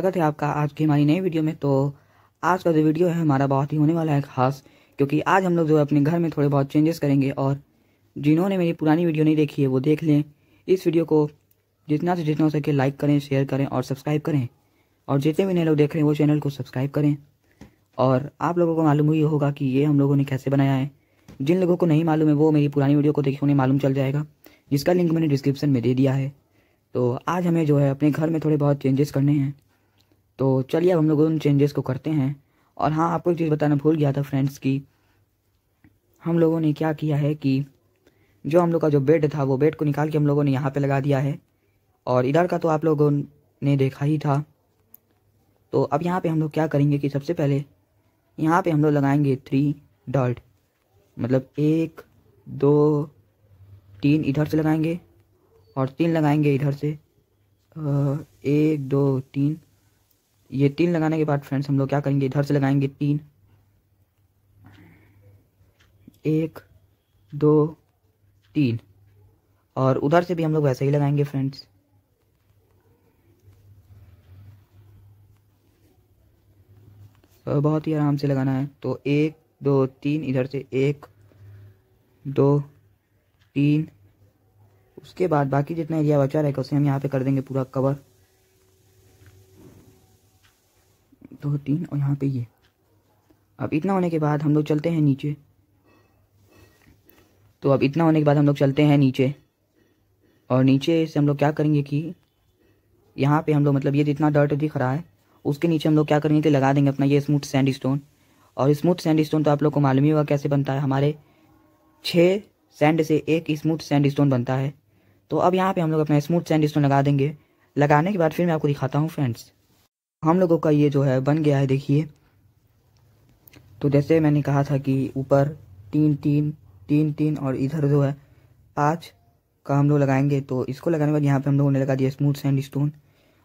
स्वागत है आपका आज की हमारी नई वीडियो में तो आज का जो वीडियो है हमारा बहुत ही होने वाला है खास क्योंकि आज हम लोग जो है अपने घर में थोड़े बहुत चेंजेस करेंगे और जिन्होंने मेरी पुरानी वीडियो नहीं देखी है वो देख लें इस वीडियो को जितना से जितना हो सके लाइक करें शेयर करें और सब्सक्राइब करें और जितने भी नए लोग देख रहे हैं वो चैनल को सब्सक्राइब करें और आप लोगों को मालूम ही होगा कि ये हम लोगों ने कैसे बनाया है जिन लोगों को नहीं मालूम है वो मेरी पुरानी वीडियो को देखें उन्हें मालूम चल जाएगा जिसका लिंक मैंने डिस्क्रिप्शन में दे दिया है तो आज हमें जो है अपने घर में थोड़े बहुत चेंजेस करने हैं तो चलिए अब हम लोग उन चेंजेस को करते हैं और हाँ आपको एक चीज़ बताना भूल गया था फ्रेंड्स कि हम लोगों ने क्या किया है कि जो हम लोग का जो बेड था वो बेड को निकाल के हम लोगों ने यहाँ पे लगा दिया है और इधर का तो आप लोगों ने देखा ही था तो अब यहाँ पे हम लोग क्या करेंगे कि सबसे पहले यहाँ पे हम लोग लगाएंगे थ्री डॉट मतलब एक दो तीन इधर से लगाएंगे और तीन लगाएंगे इधर से एक दो तीन ये तीन लगाने के बाद फ्रेंड्स हम लोग क्या करेंगे इधर से लगाएंगे तीन एक दो तीन और उधर से भी हम लोग वैसे ही लगाएंगे फ्रेंड्स बहुत ही आराम से लगाना है तो एक दो तीन इधर से एक दो तीन उसके बाद बाकी जितना एरिया बचा रहेगा उसे हम यहाँ पे कर देंगे पूरा कवर दो तीन और यहाँ पे ये अब इतना होने के बाद हम लोग चलते हैं नीचे तो अब इतना होने के बाद हम लोग चलते हैं नीचे और नीचे से हम लोग क्या करेंगे कि यहाँ पे हम लोग मतलब ये जितना डर्ट दिख रहा है उसके नीचे हम लोग क्या करेंगे कि लगा देंगे अपना ये स्मूथ सैंड स्टोन और स्मूथ सैंड स्टोन तो आप लोग को मालूम ही होगा कैसे बनता है हमारे छः सैंड से एक स्मूथ सैंड स्टोन बनता है तो अब यहाँ पे हम लोग अपना स्मूथ सैंड स्टोन लगा देंगे लगाने के बाद फिर मैं आपको दिखाता हूँ फ्रेंड्स हम लोगों का ये जो है बन गया है देखिए तो जैसे मैंने कहा था कि ऊपर तीन तीन तीन तीन और इधर जो है पाँच का हम लोग लगाएंगे तो इसको लगाने के बाद यहाँ पे हम लोगों ने लगा दिया स्मूथ सैंड स्टोन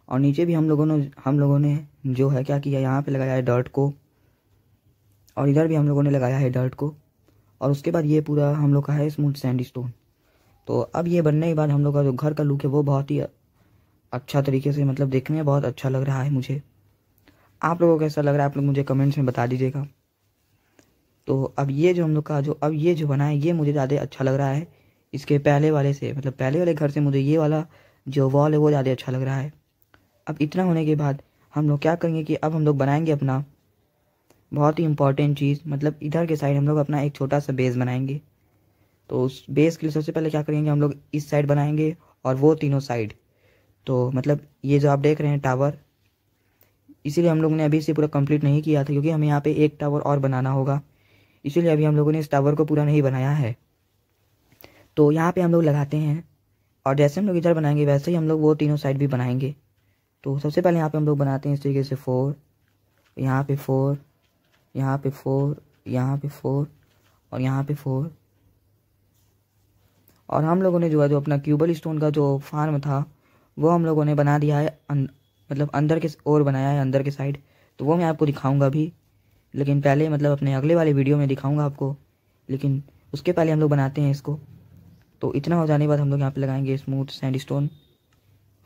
और नीचे भी हम लोगों ने हम लोगों ने जो है क्या किया यहाँ पे लगाया है डर्ट को और इधर भी हम लोगों ने लगाया है डर्ट को और उसके बाद ये पूरा हम लोग का है स्मूथ सैंड स्टोन तो अब ये बनने के बाद हम लोग का जो घर का लुक है वो बहुत ही अच्छा तरीके से मतलब देखने में बहुत अच्छा लग रहा है मुझे आप लोगों को कैसा लग रहा है आप लोग मुझे कमेंट्स में बता दीजिएगा तो अब ये जो हम लोग का जो अब ये जो बना है ये मुझे ज़्यादा अच्छा लग रहा है इसके पहले वाले से मतलब पहले वाले घर से मुझे ये वाला जो वॉल है वो ज़्यादा अच्छा लग रहा है अब इतना होने के बाद हम लोग क्या करेंगे कि अब हम लोग बनाएंगे अपना बहुत ही इंपॉर्टेंट चीज़ मतलब इधर के साइड हम लोग अपना एक छोटा सा बेस बनाएंगे तो उस बेस के लिए सबसे पहले क्या करेंगे हम लोग इस साइड बनाएंगे और वो तीनों साइड तो मतलब ये जो आप देख रहे हैं टावर इसीलिए हम लोगों ने अभी इसे पूरा कंप्लीट नहीं किया था क्योंकि हमें यहाँ पे एक टावर और बनाना होगा इसीलिए अभी हम लोगों ने इस टावर को पूरा नहीं बनाया है तो यहाँ पे हम लोग लगाते हैं और जैसे हम लोग इधर बनाएंगे वैसे ही हम लोग वो तीनों साइड भी बनाएंगे तो सबसे पहले यहाँ पे हम लोग बनाते हैं इस तरीके से फोर यहाँ पे फोर यहाँ पे फोर यहाँ पे फोर और यहाँ पे फोर और हम लोगों ने जो है जो अपना क्यूबल स्टोन का जो फार्म था वो हम लोगों ने बना दिया है अन, मतलब अंदर के और बनाया है अंदर के साइड तो वो मैं आपको दिखाऊंगा अभी लेकिन पहले मतलब अपने अगले वाले वीडियो में दिखाऊंगा आपको लेकिन उसके पहले हम लोग बनाते हैं इसको तो इतना हो जाने के बाद हम लोग यहाँ पे लगाएंगे स्मूथ सैंड स्टोन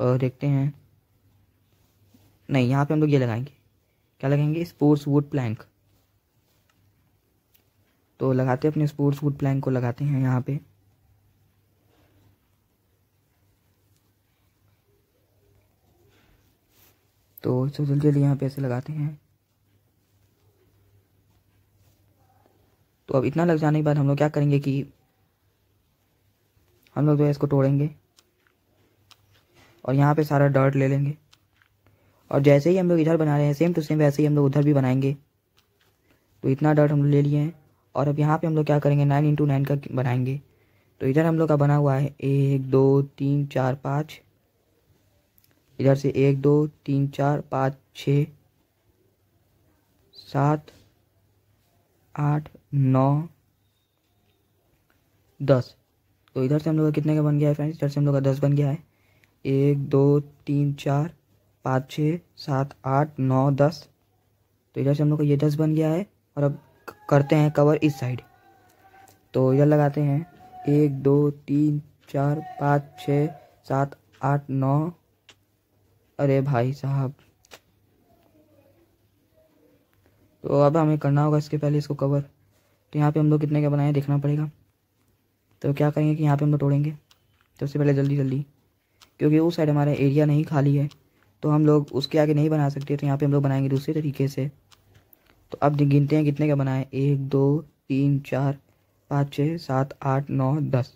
और देखते हैं नहीं यहाँ पे हम लोग ये लगाएंगे क्या लगाएंगे स्पोर्ट्स वुड प्लैंक तो लगाते अपने स्पोर्ट्स वुड प्लैंक को लगाते हैं यहाँ पर तो इसको जल्दी जल्दी यहाँ पे ऐसे लगाते हैं तो अब इतना लग जाने के बाद हम लोग क्या करेंगे कि हम लोग जो है इसको तोड़ेंगे और यहाँ पे सारा डर्ट ले लेंगे और जैसे ही हम लोग इधर बना रहे हैं सेम टू सेम वैसे ही हम लोग उधर भी बनाएंगे तो इतना डर्ट हम लोग ले लिए हैं और अब यहाँ पे हम लोग क्या करेंगे नाइन इंटू नाइन का बनाएंगे तो इधर हम लोग का बना हुआ है एक दो तीन चार पाँच इधर से एक दो तीन चार पाँच छ सात आठ नौ दस तो इधर से हम लोग का कितने का बन गया है फ्रेंड्स इधर से हम लोग का दस बन गया है एक दो तीन चार पाँच छः सात आठ नौ दस तो इधर से हम लोग का ये दस बन गया है और अब करते हैं कवर इस साइड तो इधर लगाते हैं एक दो तीन चार पाँच छः सात आठ नौ अरे भाई साहब तो अब हमें करना होगा इसके पहले इसको कवर तो यहाँ पे हम लोग कितने का बनाए देखना पड़ेगा तो क्या करेंगे कि यहाँ पे हम लोग तोड़ेंगे तो उससे पहले जल्दी जल्दी क्योंकि उस साइड हमारा एरिया नहीं खाली है तो हम लोग उसके आगे नहीं बना सकते तो यहाँ पे हम लोग बनाएंगे दूसरे तरीके से तो अब गिनते हैं कितने का बनाए एक दो तीन चार पाँच छः सात आठ नौ दस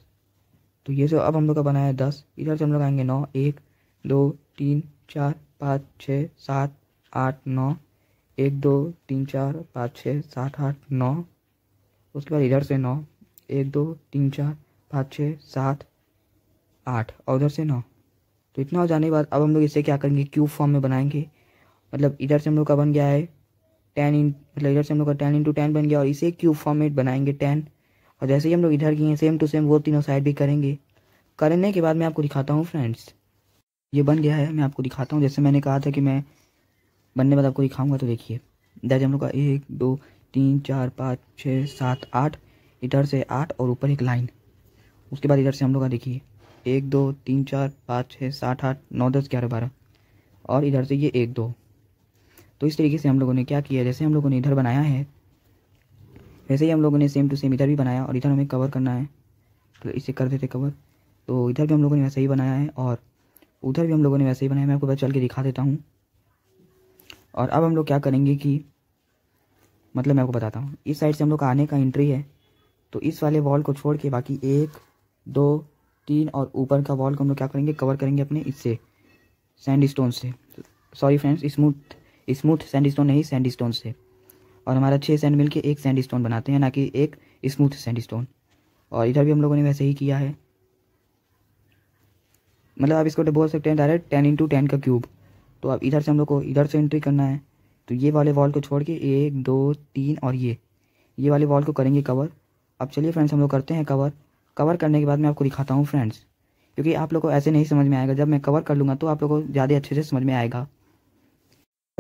तो ये सब अब हम लोग का बनाया दस इधर से हम लोग आएंगे नौ एक दो तीन चार पाँच छः सात आठ नौ एक दो तीन चार पाँच छः सात आठ नौ उसके बाद इधर से नौ एक दो तीन चार पाँच छः सात आठ और उधर से नौ तो इतना हो जाने के बाद अब हम लोग इसे क्या करेंगे क्यूब फॉर्म में बनाएंगे मतलब इधर से हम लोग का बन गया है टेन इन मतलब इधर से हम लोग का टेन इंटू टेन बन गया और इसे क्यूब फॉर्म में बनाएंगे टेन और जैसे ही हम लोग इधर किए सेम टू सेम वो तीनों साइड भी करेंगे करने के बाद मैं आपको दिखाता हूँ फ्रेंड्स ये बन गया है मैं आपको दिखाता हूँ जैसे मैंने कहा था कि मैं बनने बाद आपको दिखाऊंगा तो देखिए दर्ज हम लोग का एक दो तीन चार पाँच छः सात आठ इधर से आठ और ऊपर एक लाइन उसके बाद इधर से हम लोग का देखिए एक दो तीन चार पाँच छः सात आठ नौ दस ग्यारह बारह और इधर से ये एक दो तो इस तरीके से हम लोगों ने क्या किया जैसे हम लोगों ने इधर बनाया है वैसे ही हम लोगों ने सेम टू सेम इधर भी बनाया और इधर हमें कवर करना है तो इसे कर देते कवर तो इधर भी हम लोगों ने वैसे ही बनाया है और उधर भी हम लोगों ने वैसे ही बनाया मैं आपको बस चल के दिखा देता हूँ और अब हम लोग क्या करेंगे कि मतलब मैं आपको बताता हूँ इस साइड से हम लोग का आने का एंट्री है तो इस वाले वॉल को छोड़ के बाकी एक दो तीन और ऊपर का वॉल को हम लोग क्या करेंगे कवर करेंगे अपने इससे सैंड स्टोन से sorry friends smooth smooth sandstone नहीं सैंड स्टोन से और हमारा छः सैंड मिल के एक सैंड स्टोन बनाते हैं ना कि एक स्मूथ सैंड स्टोन और इधर भी हम लोगों ने वैसे ही किया है मतलब आप इसको बोल सकते हैं डायरेक्ट टेन इंटू टेन का क्यूब तो आप इधर से हम लोग को इधर से एंट्री करना है तो ये वाले वॉल को छोड़ के एक दो तीन और ये ये वाले वॉल को करेंगे कवर अब चलिए फ्रेंड्स हम लोग करते हैं कवर कवर करने के बाद मैं आपको दिखाता हूँ फ्रेंड्स क्योंकि आप लोग को ऐसे नहीं समझ में आएगा जब मैं कवर कर लूँगा तो आप लोग को ज़्यादा अच्छे से समझ में आएगा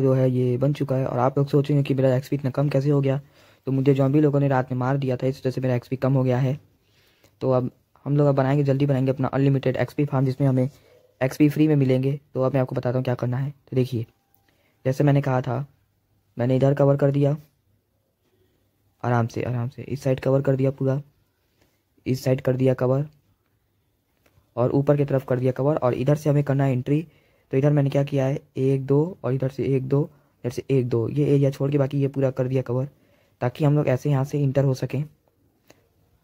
जो है ये बन चुका है और आप लोग सोचेंगे कि मेरा एक्सपी इतना कम कैसे हो गया तो मुझे जो भी लोगों ने रात में मार दिया था इस वजह से मेरा एक्सपी कम हो गया है तो अब हम लोग अब बनाएंगे जल्दी बनाएंगे अपना अनलिमिटेड एक्सपी फार्म जिसमें हमें एक्सपी फ्री में मिलेंगे तो अब मैं आपको बताता हूँ क्या करना है तो देखिए जैसे मैंने कहा था मैंने इधर कवर कर दिया आराम से आराम से इस साइड कवर कर दिया पूरा इस साइड कर दिया कवर और ऊपर की तरफ कर दिया कवर और इधर से हमें करना है एंट्री तो इधर मैंने क्या किया है एक दो और इधर से एक दो इधर से एक दो ये एरिया छोड़ के बाकी ये पूरा कर दिया कवर ताकि हम लोग ऐसे यहाँ से इंटर हो सकें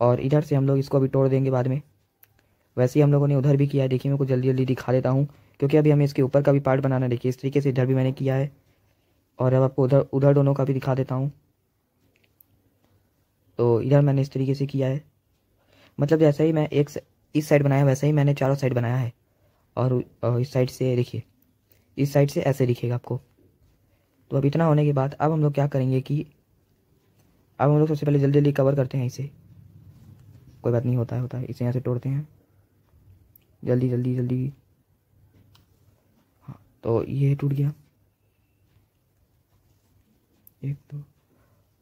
और इधर से हम लोग इसको अभी तोड़ देंगे बाद में वैसे ही हम लोगों ने उधर भी किया है देखिए मैं को जल्दी जल्दी दिखा देता हूँ क्योंकि अभी हमें इसके ऊपर का भी पार्ट बनाना देखिए इस तरीके से इधर भी मैंने किया है और अब आपको उधर उधर दोनों का भी दिखा देता हूँ तो इधर मैंने इस तरीके से किया है मतलब जैसा ही मैं एक इस साइड बनाया वैसा ही मैंने चारों साइड बनाया है और, और इस साइड से देखिए इस साइड से ऐसे दिखेगा आपको तो अब इतना होने के बाद अब हम लोग क्या करेंगे कि अब हम लोग सबसे पहले जल्दी जल्दी कवर करते हैं इसे कोई बात नहीं होता है होता है इसे यहाँ से तोड़ते हैं जल्दी जल्दी जल्दी हाँ तो ये टूट गया एक दो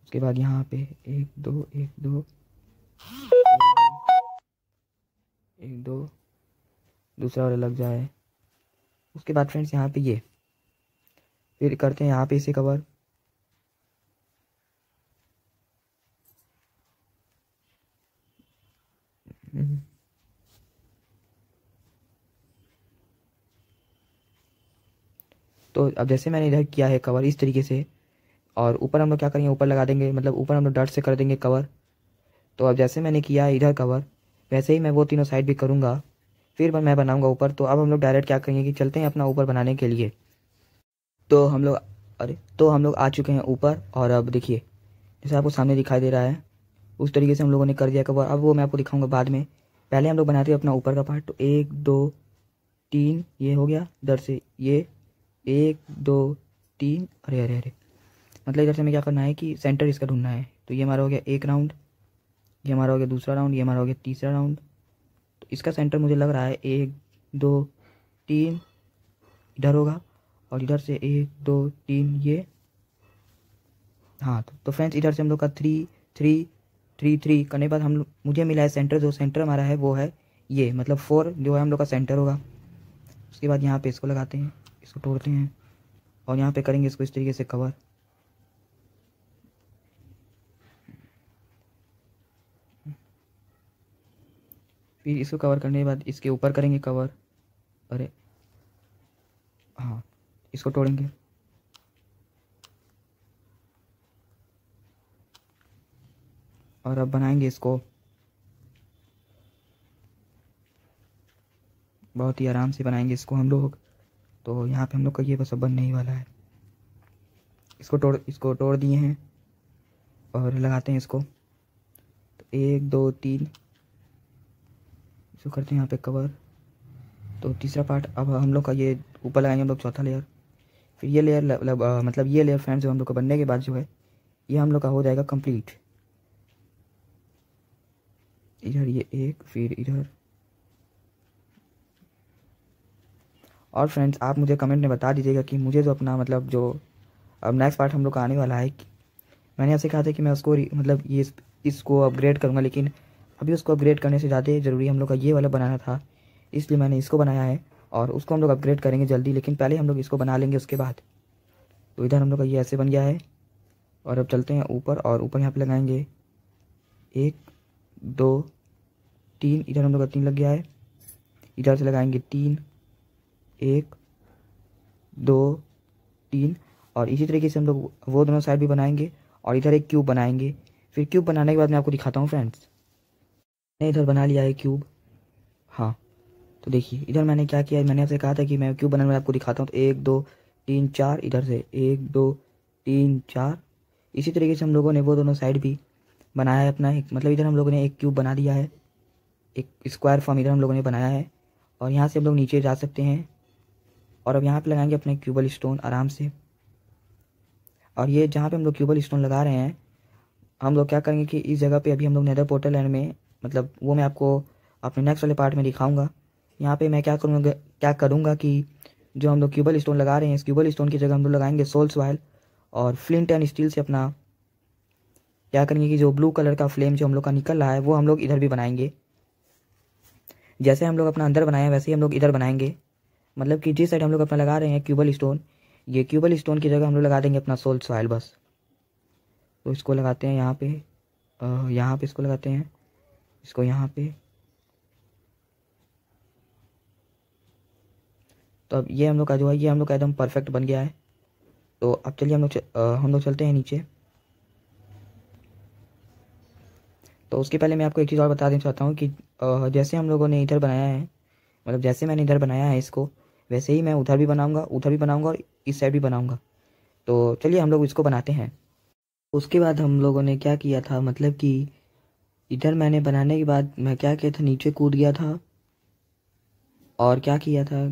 उसके बाद यहाँ पे एक दो एक दो एक दो दूसरा वाला लग जाए उसके बाद फ्रेंड्स यहाँ पे ये फिर करते हैं यहाँ पे इसे कवर तो अब जैसे मैंने इधर किया है कवर इस तरीके से और ऊपर हम लोग क्या करेंगे ऊपर लगा देंगे मतलब ऊपर हम लोग डट से कर देंगे कवर तो अब जैसे मैंने किया है इधर कवर वैसे ही मैं वो तीनों साइड भी करूँगा फिर मैं बनाऊँगा ऊपर तो अब हम लोग डायरेक्ट क्या करेंगे कि चलते हैं अपना ऊपर बनाने के लिए तो हम लोग अरे तो हम लोग आ चुके हैं ऊपर और अब देखिए जैसे आपको सामने दिखाई दे रहा है उस तरीके से हम लोगों ने कर दिया कवर अब वो मैं आपको दिखाऊंगा बाद में पहले हम लोग बनाते हैं अपना ऊपर का पार्ट तो एक दो तीन ये हो गया इधर से ये एक दो तीन अरे अरे अरे मतलब इधर से हमें क्या करना है कि सेंटर इसका ढूंढना है तो ये हमारा हो गया एक राउंड ये हमारा हो गया दूसरा राउंड ये हमारा हो गया तीसरा राउंड तो इसका सेंटर मुझे लग रहा है एक दो तीन इधर होगा और इधर से एक दो तीन ये हाँ तो, तो फ्रेंड्स इधर से हम लोग का थ्री थ्री थ्री थ्री करने के बाद हम मुझे मिला है सेंटर जो सेंटर हमारा है वो है ये मतलब फोर जो है हम लोग का सेंटर होगा उसके बाद यहाँ पे इसको लगाते हैं इसको तोड़ते हैं और यहाँ पे करेंगे इसको इस तरीके से कवर फिर इसको कवर करने के बाद इसके ऊपर करेंगे कवर अरे हाँ इसको तोड़ेंगे और अब बनाएंगे इसको बहुत ही आराम से बनाएंगे इसको हम लोग तो यहाँ पे हम लोग का ये बस अब बनने ही वाला है इसको तोड़ इसको तोड़ दिए हैं और लगाते हैं इसको तो एक दो तीन इसको करते हैं यहाँ पे कवर तो तीसरा पार्ट अब हम लोग का ये ऊपर लगाएंगे हम लोग चौथा लेयर फिर ये लेयर मतलब मतलब ये लेयर फ्रेंड्स जो हम लोग का बनने के बाद जो है ये हम लोग का हो जाएगा कंप्लीट इधर ये एक फिर इधर और फ्रेंड्स आप मुझे कमेंट में बता दीजिएगा कि मुझे जो तो अपना मतलब जो अब नेक्स्ट पार्ट हम लोग का आने वाला है मैंने आपसे कहा था कि मैं उसको मतलब ये इस, इसको अपग्रेड करूँगा लेकिन अभी उसको अपग्रेड करने से ज़्यादा ज़रूरी हम लोग का ये वाला बनाना था इसलिए मैंने इसको बनाया है और उसको हम लोग अपग्रेड करेंगे जल्दी लेकिन पहले हम लोग इसको बना लेंगे उसके बाद तो इधर हम लोग का ये ऐसे बन गया है और अब चलते हैं ऊपर और ऊपर यहाँ पर लगाएंगे एक दो तीन इधर हम लोग का तीन लग गया है इधर से लगाएंगे तीन एक दो तीन और इसी तरीके से हम लोग वो दोनों साइड भी बनाएंगे और इधर एक क्यूब बनाएंगे फिर क्यूब बनाने के बाद मैं आपको दिखाता हूँ फ्रेंड्स मैंने इधर बना लिया है क्यूब हाँ तो देखिए इधर मैंने क्या किया मैंने आपसे कहा था कि मैं क्यूब बनाने में आपको दिखाता हूँ तो एक दो तीन चार इधर से एक दो तीन चार इसी तरीके से हम लोगों ने वो दोनों साइड भी बनाया है अपना एक मतलब इधर हम लोगों ने एक क्यूब बना दिया है एक स्क्वायर फॉर्म इधर हम लोगों ने बनाया है और यहाँ से हम लोग नीचे जा सकते हैं और अब यहाँ पे लगाएंगे अपने क्यूबल स्टोन आराम से और ये जहाँ पे हम लोग क्यूबल स्टोन लगा रहे हैं हम लोग क्या करेंगे कि इस जगह पे अभी हम लोग नेदर पोर्टल लैंड में मतलब वो मैं आपको अपने नेक्स्ट वाले पार्ट में दिखाऊंगा यहाँ पे मैं क्या करूँगा क्या करूँगा कि जो हम लोग क्यूबल स्टोन लगा रहे हैं इस क्यूबल स्टोन की जगह हम लोग लगाएंगे सोल्स वायल और फ्लिंट एंड स्टील से अपना क्या करेंगे कि जो ब्लू कलर का फ्लेम जो हम लोग का निकल रहा है वो हम लोग इधर भी बनाएंगे जैसे हम लोग अपना अंदर बनाए वैसे ही हम लोग इधर बनाएंगे मतलब कि जिस साइड हम लोग अपना लगा रहे हैं क्यूबल स्टोन ये क्यूबल स्टोन की जगह हम लोग लगा देंगे अपना सोल सॉयल बस तो इसको लगाते हैं यहाँ पे यहाँ पे इसको लगाते हैं इसको यहाँ पे तो अब ये हम लोग का जो है ये हम लोग का एकदम परफेक्ट बन गया है तो अब चलिए हम लोग हम लोग चलते हैं नीचे तो उसके पहले मैं आपको एक चीज़ और बता देना चाहता हूँ कि जैसे हम लोगों ने इधर बनाया है मतलब जैसे मैंने इधर बनाया है इसको वैसे ही मैं उधर भी बनाऊँगा उधर भी बनाऊँगा और इस साइड भी बनाऊँगा तो चलिए हम लोग इसको बनाते हैं उसके बाद हम लोगों ने क्या किया था मतलब कि इधर मैंने बनाने के बाद मैं क्या किया था नीचे कूद गया था और क्या किया था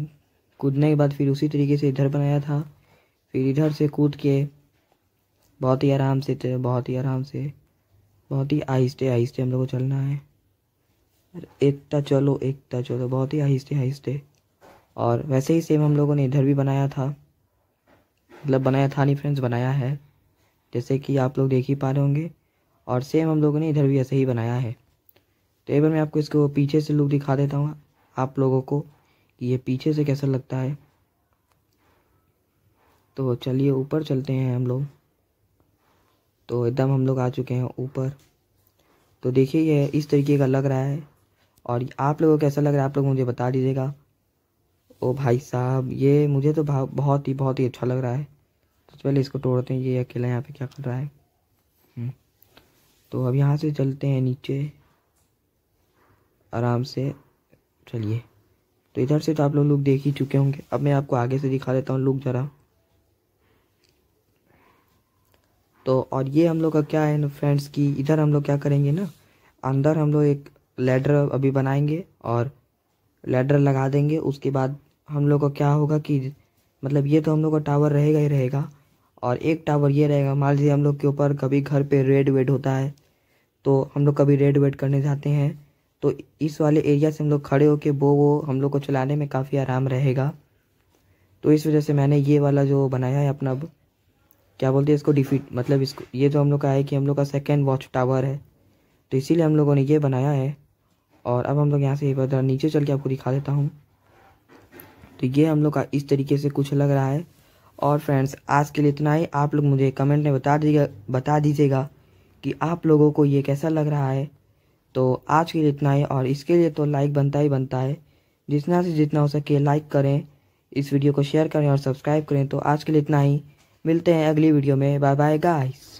कूदने के बाद फिर उसी तरीके से इधर बनाया था फिर इधर से कूद के बहुत ही आराम से थे बहुत ही आराम से बहुत ही आहिस्ते आहिस्ते हम लोग को चलना है एकता चलो एकता चलो बहुत ही आहिस्ते आहिस्ते और वैसे ही सेम हम लोगों ने इधर भी बनाया था मतलब बनाया था नहीं फ्रेंड्स बनाया है जैसे कि आप लोग देख ही पा रहे होंगे और सेम हम लोगों ने इधर भी ऐसे ही बनाया है तो एक बार मैं आपको इसको पीछे से लुक दिखा देता हूँ आप लोगों को कि ये पीछे से कैसा लगता है तो चलिए ऊपर चलते हैं हम लोग तो एकदम हम लोग आ चुके हैं ऊपर तो देखिए ये इस तरीके का लग रहा है और आप लोगों को कैसा लग रहा है आप लोग मुझे बता दीजिएगा ओ भाई साहब ये मुझे तो बहुत ही बहुत ही अच्छा लग रहा है तो पहले इसको तोड़ते हैं ये अकेला यहाँ पे क्या कर रहा है हम्म। तो अब यहाँ से चलते हैं नीचे आराम से चलिए तो इधर से तो आप लोग लोग देख ही चुके होंगे अब मैं आपको आगे से दिखा देता हूँ लुक ज़रा तो और ये हम लोग का क्या है ना फ्रेंड्स कि इधर हम लोग क्या करेंगे ना अंदर हम लोग एक लेडर अभी बनाएंगे और लेडर लगा देंगे उसके बाद हम लोग का क्या होगा कि मतलब ये तो हम लोग का टावर रहेगा ही रहेगा और एक टावर ये रहेगा मान लीजिए हम लोग के ऊपर कभी घर पे रेड वेड होता है तो हम लोग कभी रेड वेड करने जाते हैं तो इस वाले एरिया से हम लोग खड़े होके वो वो हम लोग को चलाने में काफ़ी आराम रहेगा तो इस वजह से मैंने ये वाला जो बनाया है अपना क्या बोलते हैं इसको डिफीट मतलब इसको ये जो हम लोग का है कि हम लोग का सेकेंड वॉच टावर है तो इसीलिए हम लोगों ने ये बनाया है और अब हम लोग यहाँ से एक बार नीचे चल के आपको दिखा देता हूँ तो ये हम लोग का इस तरीके से कुछ लग रहा है और फ्रेंड्स आज के लिए इतना ही आप लोग मुझे कमेंट में बता दीजिएगा बता दीजिएगा कि आप लोगों को ये कैसा लग रहा है तो आज के लिए इतना ही और इसके लिए तो लाइक बनता ही बनता है जितना से जितना हो सके लाइक करें इस वीडियो को शेयर करें और सब्सक्राइब करें तो आज के लिए इतना ही मिलते हैं अगली वीडियो में बाय बाय गाइस